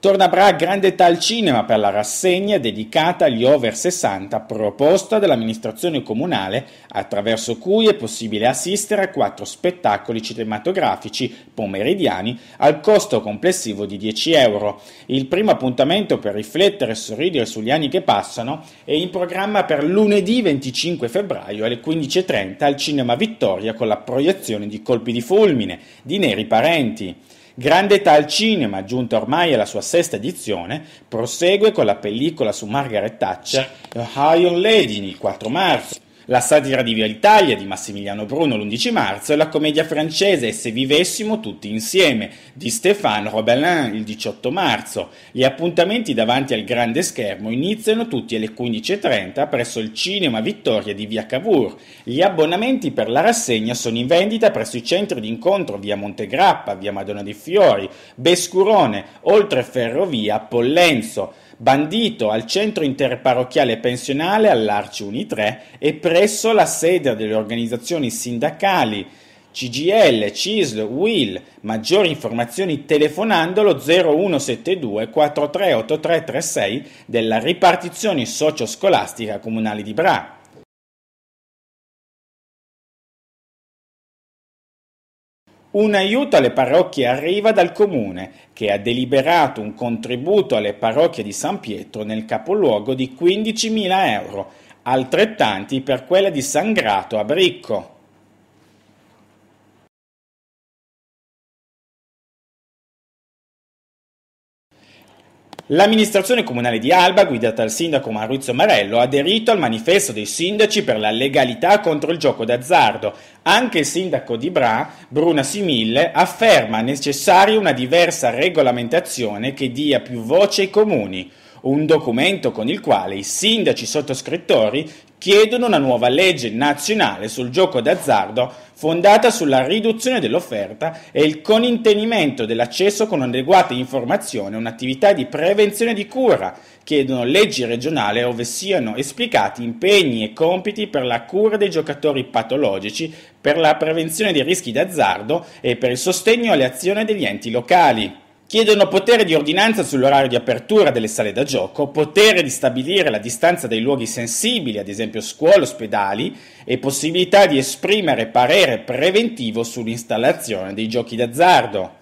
Torna a Bra Grandetà al cinema per la rassegna dedicata agli over 60 proposta dall'amministrazione comunale, attraverso cui è possibile assistere a quattro spettacoli cinematografici pomeridiani al costo complessivo di 10 euro. Il primo appuntamento per riflettere e sorridere sugli anni che passano è in programma per lunedì 25 febbraio alle 15.30 al Cinema Vittoria con la proiezione di Colpi di fulmine di Neri Parenti. Grande età al cinema, giunta ormai alla sua sesta edizione, prosegue con la pellicola su Margaret Thatcher, The Ohio Lady, il 4 marzo la satira di Via Italia di Massimiliano Bruno l'11 marzo e la commedia francese se vivessimo tutti insieme di Stéphane Robelin il 18 marzo. Gli appuntamenti davanti al grande schermo iniziano tutti alle 15.30 presso il Cinema Vittoria di Via Cavour. Gli abbonamenti per la rassegna sono in vendita presso i centri di incontro Via Montegrappa, Via Madonna dei Fiori, Bescurone, oltre Ferrovia Pollenzo bandito al centro interparrocchiale pensionale all'Arci 3 e presso la sede delle organizzazioni sindacali CGL, CISL, WIL, maggiori informazioni telefonando telefonandolo 0172 438336 della ripartizione socio-scolastica comunale di Bra. Un aiuto alle parrocchie arriva dal Comune, che ha deliberato un contributo alle parrocchie di San Pietro nel capoluogo di 15.000 euro, altrettanti per quella di San Grato a Bricco. L'amministrazione comunale di Alba, guidata dal sindaco Maurizio Marello, ha aderito al manifesto dei sindaci per la legalità contro il gioco d'azzardo. Anche il sindaco di Bra, Bruna Simille, afferma necessaria una diversa regolamentazione che dia più voce ai comuni un documento con il quale i sindaci sottoscrittori chiedono una nuova legge nazionale sul gioco d'azzardo fondata sulla riduzione dell'offerta e il contenimento dell'accesso con adeguate informazione e un'attività di prevenzione di cura. Chiedono leggi regionali ove siano esplicati impegni e compiti per la cura dei giocatori patologici, per la prevenzione dei rischi d'azzardo e per il sostegno alle azioni degli enti locali chiedono potere di ordinanza sull'orario di apertura delle sale da gioco, potere di stabilire la distanza dai luoghi sensibili, ad esempio scuole, ospedali, e possibilità di esprimere parere preventivo sull'installazione dei giochi d'azzardo.